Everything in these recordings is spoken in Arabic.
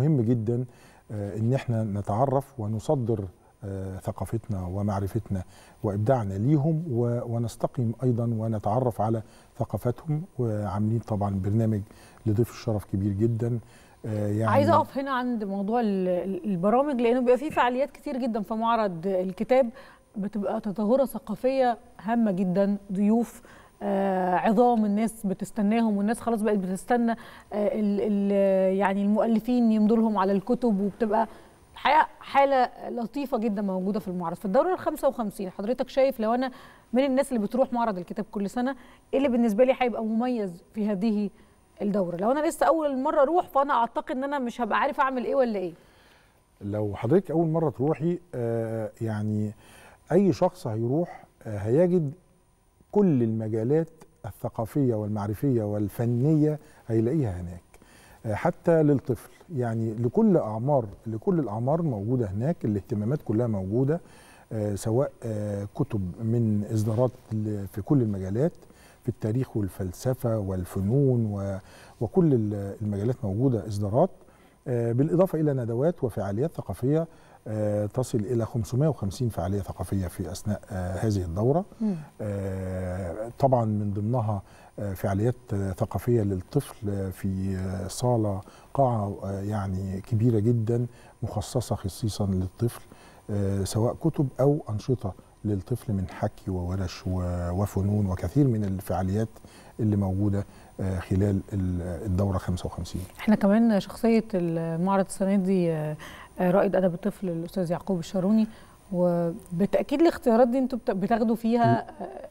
مهم جدا آه، ان احنا نتعرف ونصدر آه، ثقافتنا ومعرفتنا وابداعنا ليهم ونستقيم ايضا ونتعرف على ثقافتهم وعاملين طبعا برنامج لضيف الشرف كبير جدا آه، يعني عايزه اقف هنا عند موضوع البرامج لانه بيبقى في فعاليات كتير جدا في معرض الكتاب بتبقى تظاهره ثقافيه هامه جدا ضيوف آه، عظام الناس بتستناهم والناس خلاص بقت بتستنى الـ آه، الـ يعني المؤلفين يمضوا لهم على الكتب وبتبقى الحقيقه حاله لطيفه جدا موجوده في المعرض في الدوره ال 55 حضرتك شايف لو انا من الناس اللي بتروح معرض الكتاب كل سنه ايه اللي بالنسبه لي هيبقى مميز في هذه الدوره لو انا لسه اول مره اروح فانا اعتقد ان انا مش هبقى عارف اعمل ايه ولا ايه لو حضرتك اول مره تروحي آه يعني اي شخص هيروح آه هيجد كل المجالات الثقافية والمعرفية والفنية هيلاقيها هناك آه، حتى للطفل يعني لكل أعمار لكل الأعمار موجودة هناك الاهتمامات كلها موجودة آه، سواء آه، كتب من إصدارات في كل المجالات في التاريخ والفلسفة والفنون وكل المجالات موجودة إصدارات بالإضافة إلى ندوات وفعاليات ثقافية آه، تصل إلى 550 فعالية ثقافية في أثناء آه، هذه الدورة آه، طبعا من ضمنها فعاليات ثقافية للطفل في صالة قاعة يعني كبيرة جدا مخصصة خصيصا للطفل سواء كتب أو أنشطة للطفل من حكي وورش وفنون وكثير من الفعاليات اللي موجوده آه، خلال الدوره 55 احنا كمان شخصيه المعرض السنه دي آه، آه، رائد ادب الطفل الاستاذ يعقوب الشاروني وبالتاكيد الاختيارات دي انتوا بتاخدوا فيها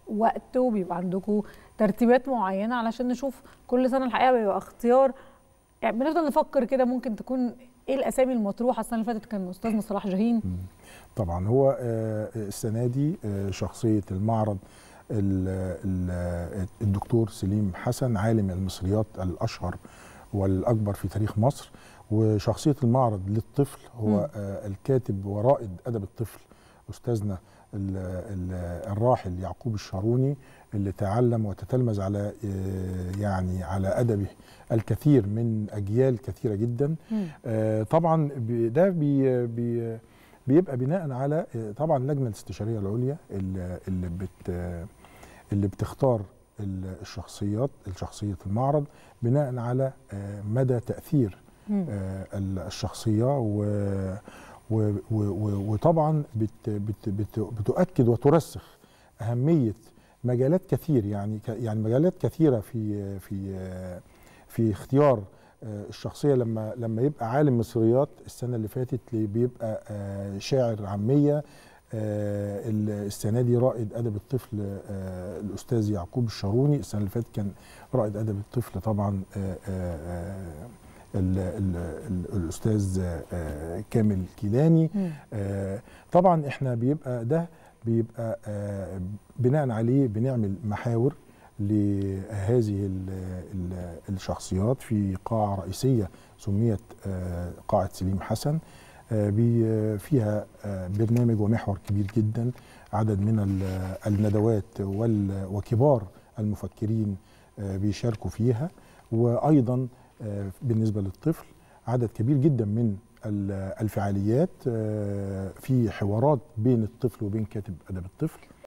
وقت وبيبقى عندكم ترتيبات معينه علشان نشوف كل سنه الحقيقه بيبقى اختيار يعني بنفضل نفكر كده ممكن تكون ايه الاسامي المطروحه السنه اللي فاتت كان استاذنا صلاح جاهين طبعا هو آه، آه، السنه دي آه، شخصيه المعرض الدكتور سليم حسن عالم المصريات الاشهر والاكبر في تاريخ مصر وشخصيه المعرض للطفل هو الكاتب ورائد ادب الطفل استاذنا الراحل يعقوب الشاروني اللي تعلم وتتلمذ على آه، يعني على ادبه الكثير من اجيال كثيره جدا آه، طبعا ده بي بي بيبقى بناء على آه، طبعا اللجنه الاستشاريه العليا اللي بت اللي بتختار الشخصيات الشخصيه المعرض بناء على مدى تاثير الشخصيه وطبعا بت بت بت بتؤكد وترسخ اهميه مجالات كثير يعني يعني مجالات كثيره في في في اختيار آه، الشخصيه لما لما يبقى عالم مصريات السنه اللي فاتت بيبقى آه، شاعر عاميه آه، السنه دي رائد ادب الطفل الاستاذ يعقوب الشاروني السنه اللي فاتت كان رائد ادب الطفل طبعا ال ال ال الاستاذ آه، كامل كيلاني آه، طبعا احنا بيبقى ده بيبقى آه، بناء عليه بنعمل محاور لهذه الشخصيات في قاعة رئيسية سميت قاعة سليم حسن فيها برنامج ومحور كبير جدا عدد من الندوات وكبار المفكرين بيشاركوا فيها وأيضا آه، بالنسبه للطفل عدد كبير جدا من الفعاليات آه، في حوارات بين الطفل وبين كاتب ادب الطفل